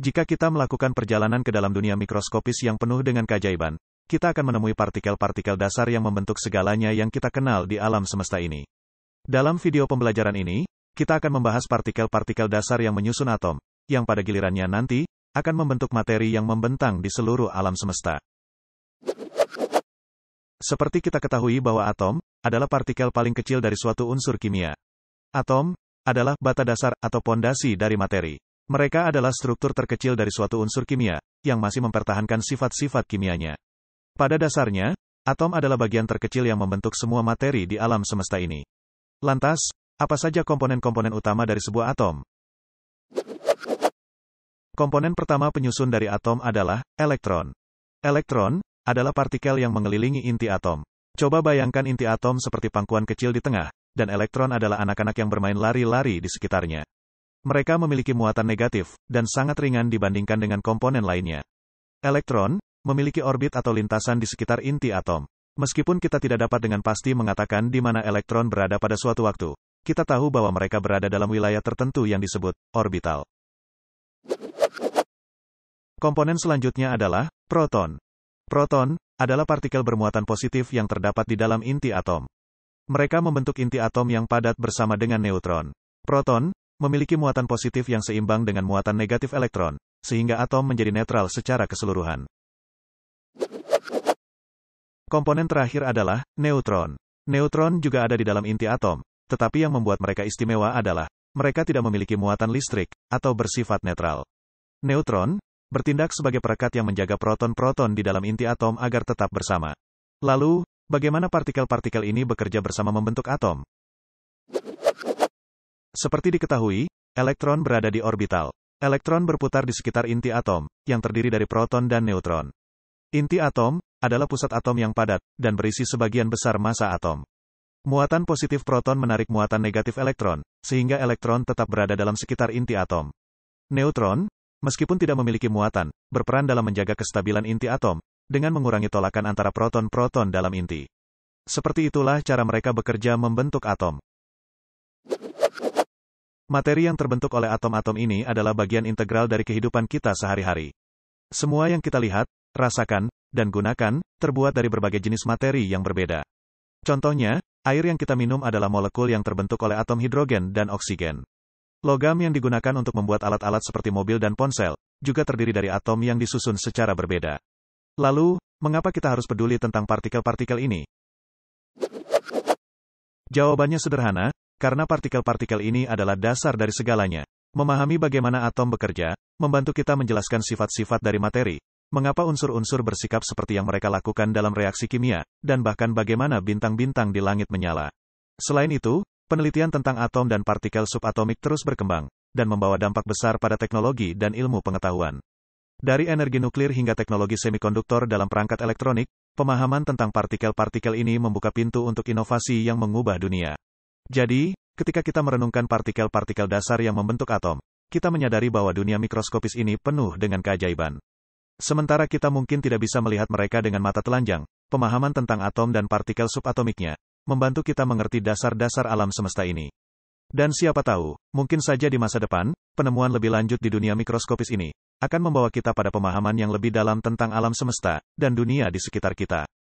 Jika kita melakukan perjalanan ke dalam dunia mikroskopis yang penuh dengan keajaiban, kita akan menemui partikel-partikel dasar yang membentuk segalanya yang kita kenal di alam semesta ini. Dalam video pembelajaran ini, kita akan membahas partikel-partikel dasar yang menyusun atom, yang pada gilirannya nanti akan membentuk materi yang membentang di seluruh alam semesta. Seperti kita ketahui bahwa atom adalah partikel paling kecil dari suatu unsur kimia. Atom adalah bata dasar atau pondasi dari materi. Mereka adalah struktur terkecil dari suatu unsur kimia, yang masih mempertahankan sifat-sifat kimianya. Pada dasarnya, atom adalah bagian terkecil yang membentuk semua materi di alam semesta ini. Lantas, apa saja komponen-komponen utama dari sebuah atom? Komponen pertama penyusun dari atom adalah elektron. Elektron adalah partikel yang mengelilingi inti atom. Coba bayangkan inti atom seperti pangkuan kecil di tengah, dan elektron adalah anak-anak yang bermain lari-lari di sekitarnya. Mereka memiliki muatan negatif, dan sangat ringan dibandingkan dengan komponen lainnya. Elektron, memiliki orbit atau lintasan di sekitar inti atom. Meskipun kita tidak dapat dengan pasti mengatakan di mana elektron berada pada suatu waktu, kita tahu bahwa mereka berada dalam wilayah tertentu yang disebut orbital. Komponen selanjutnya adalah proton. Proton adalah partikel bermuatan positif yang terdapat di dalam inti atom. Mereka membentuk inti atom yang padat bersama dengan neutron. Proton memiliki muatan positif yang seimbang dengan muatan negatif elektron, sehingga atom menjadi netral secara keseluruhan. Komponen terakhir adalah neutron. Neutron juga ada di dalam inti atom, tetapi yang membuat mereka istimewa adalah mereka tidak memiliki muatan listrik atau bersifat netral. Neutron bertindak sebagai perekat yang menjaga proton-proton di dalam inti atom agar tetap bersama. Lalu, bagaimana partikel-partikel ini bekerja bersama membentuk atom? Seperti diketahui, elektron berada di orbital. Elektron berputar di sekitar inti atom, yang terdiri dari proton dan neutron. Inti atom adalah pusat atom yang padat dan berisi sebagian besar massa atom. Muatan positif proton menarik muatan negatif elektron, sehingga elektron tetap berada dalam sekitar inti atom. Neutron, meskipun tidak memiliki muatan, berperan dalam menjaga kestabilan inti atom dengan mengurangi tolakan antara proton-proton dalam inti. Seperti itulah cara mereka bekerja membentuk atom. Materi yang terbentuk oleh atom-atom ini adalah bagian integral dari kehidupan kita sehari-hari. Semua yang kita lihat, rasakan, dan gunakan, terbuat dari berbagai jenis materi yang berbeda. Contohnya, air yang kita minum adalah molekul yang terbentuk oleh atom hidrogen dan oksigen. Logam yang digunakan untuk membuat alat-alat seperti mobil dan ponsel, juga terdiri dari atom yang disusun secara berbeda. Lalu, mengapa kita harus peduli tentang partikel-partikel ini? Jawabannya sederhana, karena partikel-partikel ini adalah dasar dari segalanya. Memahami bagaimana atom bekerja, membantu kita menjelaskan sifat-sifat dari materi, mengapa unsur-unsur bersikap seperti yang mereka lakukan dalam reaksi kimia, dan bahkan bagaimana bintang-bintang di langit menyala. Selain itu, penelitian tentang atom dan partikel subatomik terus berkembang, dan membawa dampak besar pada teknologi dan ilmu pengetahuan. Dari energi nuklir hingga teknologi semikonduktor dalam perangkat elektronik, pemahaman tentang partikel-partikel ini membuka pintu untuk inovasi yang mengubah dunia. Jadi, ketika kita merenungkan partikel-partikel dasar yang membentuk atom, kita menyadari bahwa dunia mikroskopis ini penuh dengan keajaiban. Sementara kita mungkin tidak bisa melihat mereka dengan mata telanjang, pemahaman tentang atom dan partikel subatomiknya membantu kita mengerti dasar-dasar alam semesta ini. Dan siapa tahu, mungkin saja di masa depan, penemuan lebih lanjut di dunia mikroskopis ini akan membawa kita pada pemahaman yang lebih dalam tentang alam semesta dan dunia di sekitar kita.